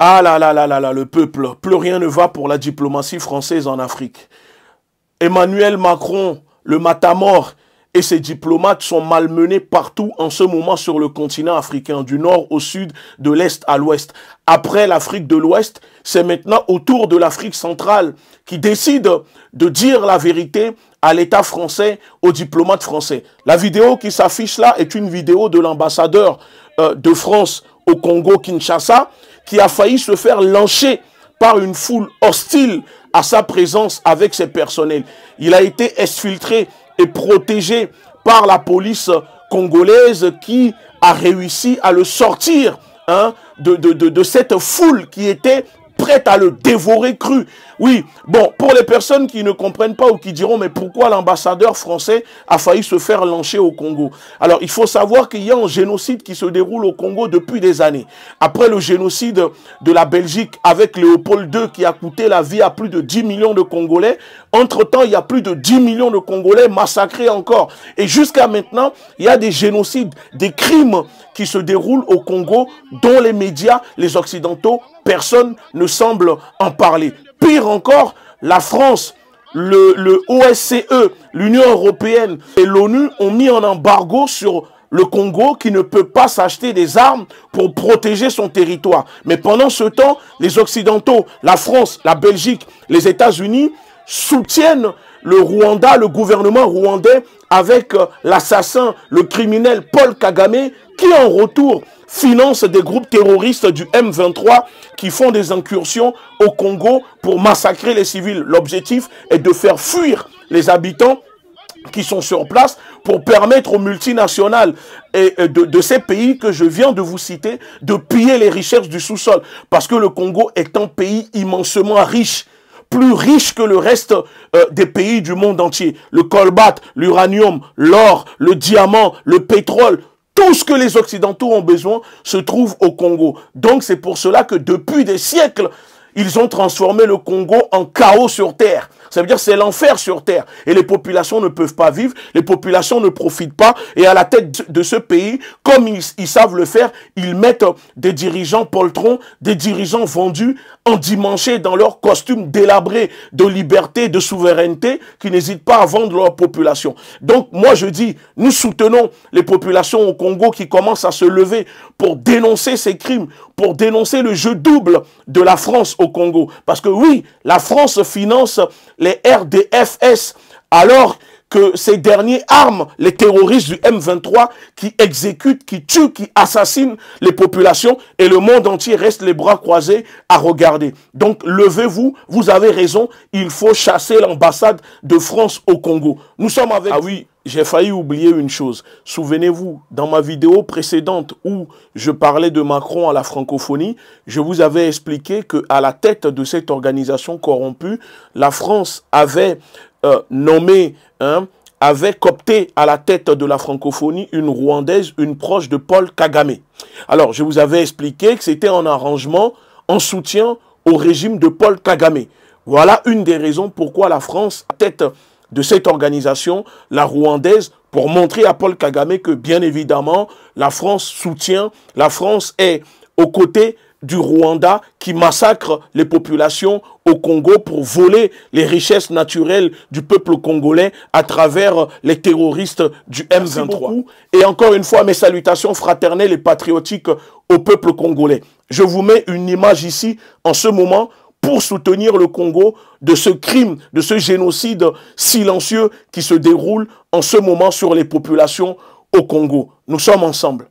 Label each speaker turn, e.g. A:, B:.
A: Ah là là là là là, le peuple, plus rien ne va pour la diplomatie française en Afrique. Emmanuel Macron, le matamor et ses diplomates sont malmenés partout en ce moment sur le continent africain, du nord au sud, de l'est à l'ouest. Après l'Afrique de l'ouest, c'est maintenant autour de l'Afrique centrale qui décide de dire la vérité à l'État français, aux diplomates français. La vidéo qui s'affiche là est une vidéo de l'ambassadeur euh, de France au Congo-Kinshasa, qui a failli se faire lancer par une foule hostile à sa présence avec ses personnels. Il a été exfiltré et protégé par la police congolaise qui a réussi à le sortir hein, de, de, de cette foule qui était à le dévorer cru. Oui, bon, pour les personnes qui ne comprennent pas ou qui diront, mais pourquoi l'ambassadeur français a failli se faire lancer au Congo Alors, il faut savoir qu'il y a un génocide qui se déroule au Congo depuis des années. Après le génocide de la Belgique avec Léopold II qui a coûté la vie à plus de 10 millions de Congolais, entre-temps, il y a plus de 10 millions de Congolais massacrés encore. Et jusqu'à maintenant, il y a des génocides, des crimes qui se déroulent au Congo, dont les médias, les Occidentaux, personne ne sait semble en parler. Pire encore, la France, le, le OSCE, l'Union européenne et l'ONU ont mis un embargo sur le Congo qui ne peut pas s'acheter des armes pour protéger son territoire. Mais pendant ce temps, les Occidentaux, la France, la Belgique, les États-Unis soutiennent le Rwanda, le gouvernement rwandais, avec euh, l'assassin, le criminel Paul Kagame, qui en retour finance des groupes terroristes du M23 qui font des incursions au Congo pour massacrer les civils. L'objectif est de faire fuir les habitants qui sont sur place pour permettre aux multinationales et euh, de, ces pays que je viens de vous citer de piller les richesses du sous-sol. Parce que le Congo est un pays immensément riche plus riche que le reste euh, des pays du monde entier. Le colbat, l'uranium, l'or, le diamant, le pétrole, tout ce que les Occidentaux ont besoin se trouve au Congo. Donc c'est pour cela que depuis des siècles, ils ont transformé le Congo en chaos sur terre. Ça veut dire c'est l'enfer sur terre. Et les populations ne peuvent pas vivre, les populations ne profitent pas. Et à la tête de ce pays, comme ils, savent le faire, ils mettent des dirigeants poltrons, des dirigeants vendus, endimanchés dans leurs costumes délabrés de liberté, de souveraineté, qui n'hésitent pas à vendre leur population. Donc moi je dis, nous soutenons les populations au Congo qui commencent à se lever pour dénoncer ces crimes, pour dénoncer le jeu double de la France au Congo. Parce que oui, la France finance les RDFS alors que ces derniers arment les terroristes du M23 qui exécutent, qui tuent, qui assassinent les populations et le monde entier reste les bras croisés à regarder. Donc levez-vous, vous avez raison, il faut chasser l'ambassade de France au Congo. Nous sommes avec... Ah oui, j'ai failli oublier une chose. Souvenez-vous, dans ma vidéo précédente où je parlais de Macron à la francophonie, je vous avais expliqué que à la tête de cette organisation corrompue, la France avait euh, nommé hein, avait copté à la tête de la francophonie une Rwandaise, une proche de Paul Kagame. Alors, je vous avais expliqué que c'était un arrangement, en soutien au régime de Paul Kagame. Voilà une des raisons pourquoi la France, à tête de cette organisation, la rwandaise, pour montrer à Paul Kagame que, bien évidemment, la France soutient, la France est aux côtés du Rwanda qui massacre les populations au Congo pour voler les richesses naturelles du peuple congolais à travers les terroristes du M23. Et encore une fois, mes salutations fraternelles et patriotiques au peuple congolais. Je vous mets une image ici, en ce moment, pour soutenir le Congo de ce crime, de ce génocide silencieux qui se déroule en ce moment sur les populations au Congo. Nous sommes ensemble.